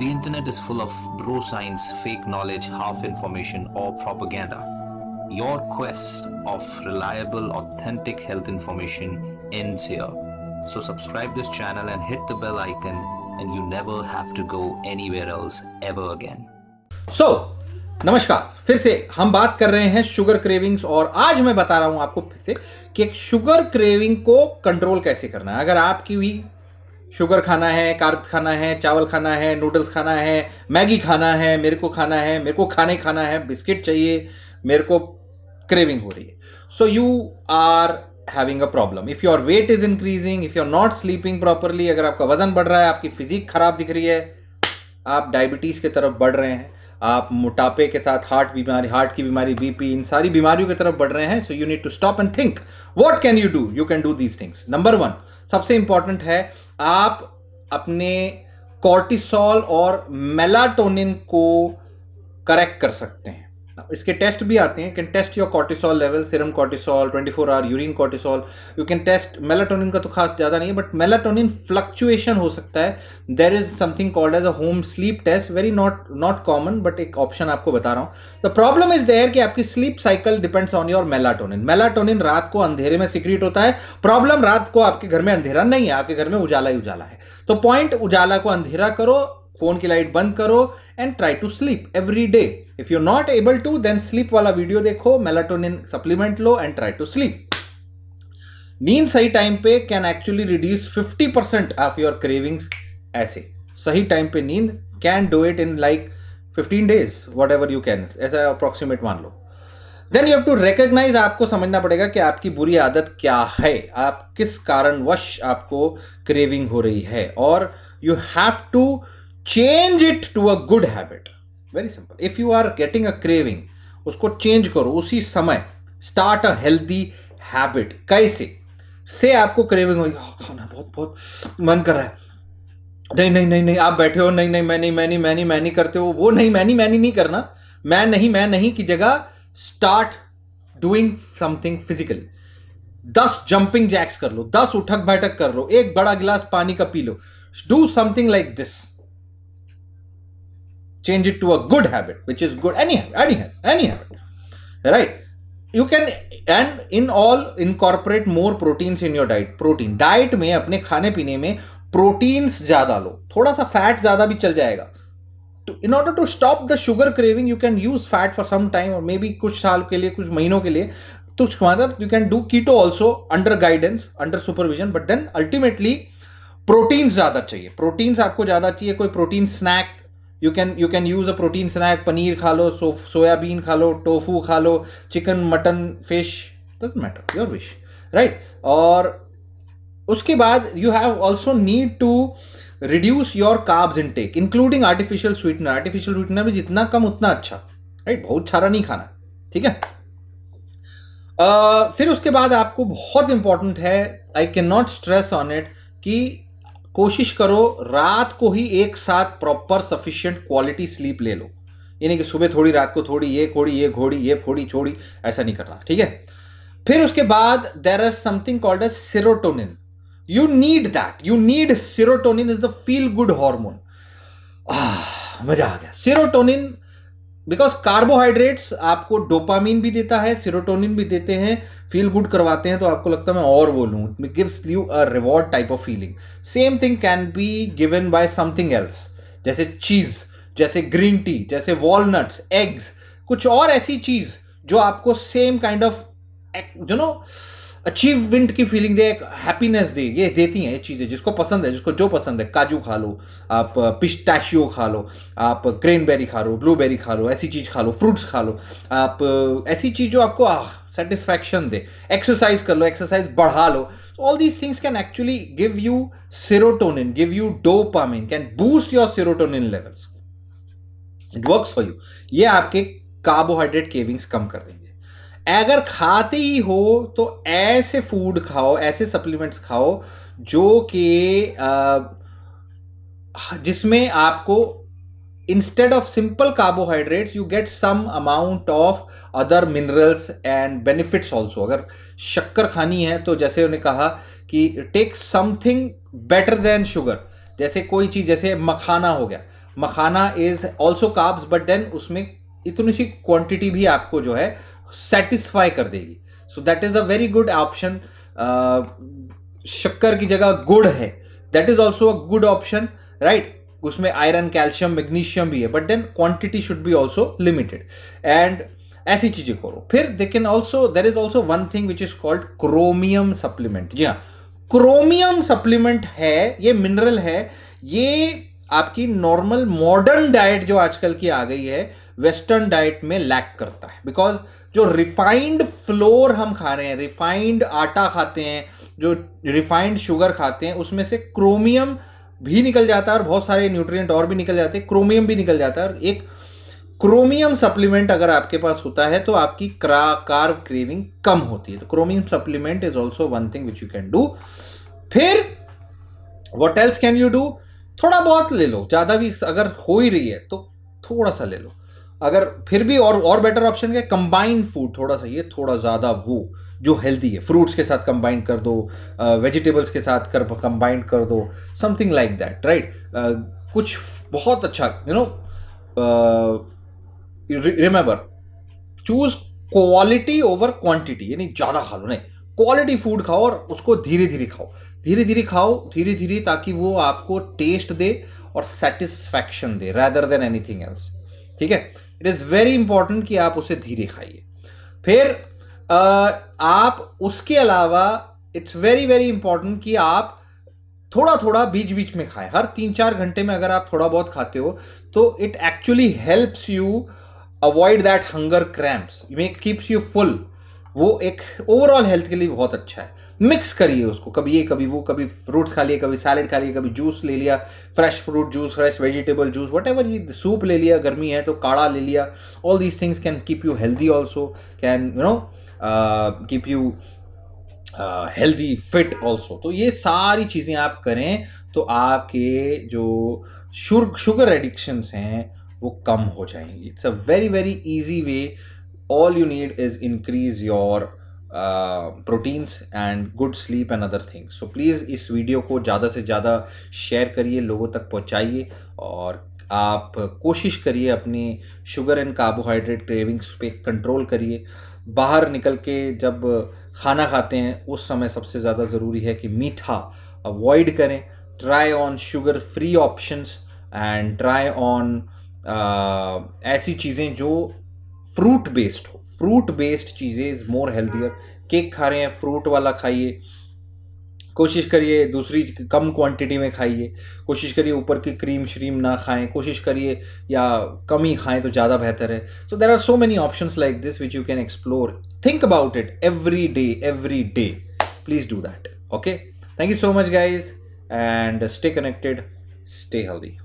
The internet is full of bro science, fake knowledge, half information, or propaganda. Your quest of reliable, authentic health information ends here. So subscribe this channel and hit the bell icon and you never have to go anywhere else ever again. So, नमस्कार फिर से हम बात कर रहे हैं sugar cravings और आज मैं बता रहा हूं आपको फिर से कि शुगर क्रेविंग को कंट्रोल कैसे करना है अगर आपकी भी शुगर खाना है कार्ब खाना है चावल खाना है नूडल्स खाना है मैगी खाना है मेरे को खाना है मेरे को खाने खाना है बिस्किट चाहिए मेरे को क्रेविंग हो रही है so you are having a problem if your weight is increasing if you are not sleeping properly अगर आपका वजन बढ़ रहा है आपकी फिजिक खराब दिख रही है आप डायबिटीज़ की तरफ बढ़ रहे हैं आप मोटापे के साथ हार्ट बीमारी हार्ट की बीमारी बीपी इन सारी बीमारियों की तरफ बढ़ रहे हैं so you need to stop and think what can you do you can do these things number one सबसे इंपॉर्टेंट है आप अपने कॉर्टिसोल और मेलाटोनिन को करेक्ट कर सकते हैं इसके टेस्ट भी आते हैं can test your cortisol level serum cortisol 24 four hour urine cortisol you can test melatonin का तो खास ज़्यादा नहीं है बट मेलाटोनिन फ्लक्चुएशन हो सकता है there is something called as a home sleep test very not not common but एक ऑप्शन आपको बता रहा हूँ द प्रॉब्लम इज देयर कि आपकी sleep cycle depends on your melatonin melatonin रात को अंधेरे में सिक्रिट होता है प्रॉब्लम रात को आपके घर में अंधेरा नहीं है आपके घर में उजाला ही उजाला है तो पॉइंट उजाला को अंधेरा करो फोन की लाइट बंद करो and try to sleep every day if you not able to then sleep वाला वीडियो देखो मेलाटोनिन सप्लीमेंट लो एंड ट्राई टू स्लीप नींद सही टाइम पे can actually reduce 50% percent of your cravings ऐसे सही टाइम पे नींद can do it in like 15 days whatever you can ऐसा अप्रोक्सीमेट मान लो then you have to recognise आपको समझना पड़ेगा कि आपकी बुरी आदत क्या है आप किस कारणवश आपको क्रेविंग हो रही है और you have to change it to a good habit very simple if you are getting a craving उसको चेंज करो उसी समय स्टार्ट अ हेल्दी हैबिट कैसे से आपको क्रेविंग होगी खाना बहुत बहुत मन कर रहा है नहीं नहीं नहीं नहीं आप बैठे हो नहीं नहीं मैं नहीं मैं नहीं मैं नहीं मैं नहीं करते हो वो नहीं मैं नहीं मैं नहीं, नहीं करना मैं नहीं मैं नहीं की जगह स्टार्ट डूइंग समथिंग फिजिकली दस जंपिंग जैक्स कर लो दस उठक बैठक कर लो एक बड़ा गिलास पानी का पी लो do something like this change it to a good habit which is good any habit, any any habit right you can and in all incorporate more proteins in your diet protein diet में अपने खाने पीने में proteins ज्यादा लो थोड़ा सा fat ज्यादा भी चल जाएगा in order to stop the sugar craving you can use fat for some time और मे बी कुछ साल के लिए कुछ महीनों के लिए तो you can do keto also under guidance under supervision but then ultimately proteins ज्यादा चाहिए प्रोटीन्स आपको ज्यादा चाहिए कोई protein snack you can you can use a protein snack paneer खा लो सो सोयाबीन खा लो टोफू खा लो chicken mutton fish matter your wish right और उसके बाद you have also need to reduce your carbs intake including artificial sweetener artificial sweetener भी जितना कम उतना अच्छा राइट बहुत सारा नहीं खाना ठीक है uh, फिर उसके बाद आपको बहुत इंपॉर्टेंट है I can not stress on it कि कोशिश करो रात को ही एक साथ प्रॉपर सफिशियंट क्वालिटी स्लीप ले लो यानी कि सुबह थोड़ी रात को थोड़ी ये खोड़ी ये घोड़ी ये फोड़ी छोड़ी ऐसा नहीं करना ठीक है फिर उसके बाद there are something called as serotonin you need that you need serotonin is the feel good hormone मजा आ गया सिरोटोनिन बिकॉज कार्बोहाइड्रेट्स आपको डोपामीन भी देता है सीरोटोनिन भी देते हैं फील गुड करवाते हैं तो आपको लगता है मैं और वो लूँ gives you a reward type of feeling same thing can be given by something else जैसे चीज़ जैसे ग्रीन टी जैसे वॉलनट्स एग्स कुछ और ऐसी चीज़ जो आपको same kind of you know achievement की फीलिंग दे एक हैप्पीनेस दे ये देती हैं ये चीज़ें जिसको पसंद है जिसको जो पसंद है काजू खा लो आप पिस्टैशियो uh, खा लो आप क्रेनबेरी uh, खा लो ब्लूबेरी खा लो ऐसी चीज़ खा लो फ्रूट्स खा लो आप uh, ऐसी चीज़ जो आपको सेटिस्फैक्शन दे एक्सरसाइज कर लो एक्सरसाइज बढ़ा लो all these things can actually give you serotonin give you dopamine can boost your serotonin levels it work for you ये आपके कार्बोहाइड्रेट केविंग्स कम कर देंगे अगर खाते ही हो तो ऐसे फूड खाओ ऐसे सप्लीमेंट्स खाओ जो कि जिसमें आपको instead of simple carbohydrates you get some amount of other minerals and benefits also अगर शक्कर खानी है तो जैसे उन्हें कहा कि take something better than sugar जैसे कोई चीज़ जैसे मखाना हो गया makhana is also carbs but then उसमें इतनी सी क्वांटिटी भी आपको जो है सेटिस्फाई कर देगी so that is a very good option शक्कर की जगह गुड़ है that is also a good option right उसमें आयरन कैल्शियम मैग्नीशियम भी है but then quantity should be also limited and ऐसी चीजें करो फिर they can also there is also one thing which is called chromium supplement जी हाँ chromium supplement है ये मिनरल है ये आपकी नॉर्मल मॉडर्न डाइट जो आजकल की आ गई है वेस्टर्न डाइट में लैक करता है बिकॉज जो रिफाइंड फ्लोर हम खा रहे हैं रिफाइंड आटा खाते हैं जो रिफाइंड शुगर खाते हैं उसमें से क्रोमियम भी निकल जाता है और बहुत सारे न्यूट्रिएंट और भी निकल जाते हैं क्रोमियम भी निकल जाता है और एक क्रोमियम सप्लीमेंट अगर आपके पास होता है तो आपकी क्रा कार्व क्रेविंग कम होती है तो chromium supplement is also one thing which you can do फिर what else can you do थोड़ा बहुत ले लो ज़्यादा भी अगर हो ही रही है तो थोड़ा सा ले लो अगर फिर भी और और बेटर ऑप्शन क्या कंबाइंड फूड थोड़ा सा ये थोड़ा ज़्यादा वो जो हेल्दी है फ्रूट्स के साथ कंबाइन कर दो वेजिटेबल्स के साथ कर कंबाइन कर दो समथिंग लाइक दैट राइट कुछ बहुत अच्छा you know remember choose quality over quantity यानी ज़्यादा खा लो नहीं क्वालिटी फूड खाओ और उसको धीरे धीरे खाओ धीरे धीरे खाओ धीरे धीरे ताकि वो आपको टेस्ट दे और सेटिस्फैक्शन दे रैदर देन एनीथिंग एल्स ठीक है इट इज़ वेरी इंपॉर्टेंट कि आप उसे धीरे खाइए फिर आप उसके अलावा इट्स वेरी वेरी इंपॉर्टेंट कि आप थोड़ा थोड़ा बीच बीच में खाएं हर तीन चार घंटे में अगर आप थोड़ा बहुत खाते हो तो it actually helps you avoid that hunger cramps make keeps you full वो एक ओवरऑल हेल्थ के लिए बहुत अच्छा है मिक्स करिए उसको कभी ये कभी वो कभी फ्रूट्स खा लिए कभी सैलड खा लिए कभी जूस ले लिया fresh fruit juice fresh vegetable juice whatever ये सूप ले लिया गर्मी है तो काढ़ा ले लिया all these things can keep you healthy also can you know keep you healthy fit also तो ये सारी चीज़ें आप करें तो आपके जो शुगर एडिक्शंस हैं वो कम हो जाएंगी it's a very very easy way all you need is increase your uh, proteins and good sleep and other things so please इस वीडियो को ज़्यादा से ज़्यादा शेयर करिए लोगों तक पहुँचाइए और आप कोशिश करिए अपनी शुगर एंड कार्बोहाइड्रेट क्रेविंग्स पे कंट्रोल करिए बाहर निकल के जब खाना खाते हैं उस समय सबसे ज़्यादा ज़रूरी है कि मीठा अवॉइड करें try on sugar free options and try on ऐसी चीज़ें जो फ्रूट बेस्ड हो फ्रूट बेस्ड चीज़ें इज़ मोर हेल्थियर केक खा रहे हैं फ्रूट वाला खाइए कोशिश करिए दूसरी कम क्वांटिटी में खाइए कोशिश करिए ऊपर की क्रीम श्रीम ना खाएं कोशिश करिए या कम ही खाएं तो ज़्यादा बेहतर है so there are so many option like this which you can explore think about it every day every day please do that okay thank you so much guys and stay connected stay healthy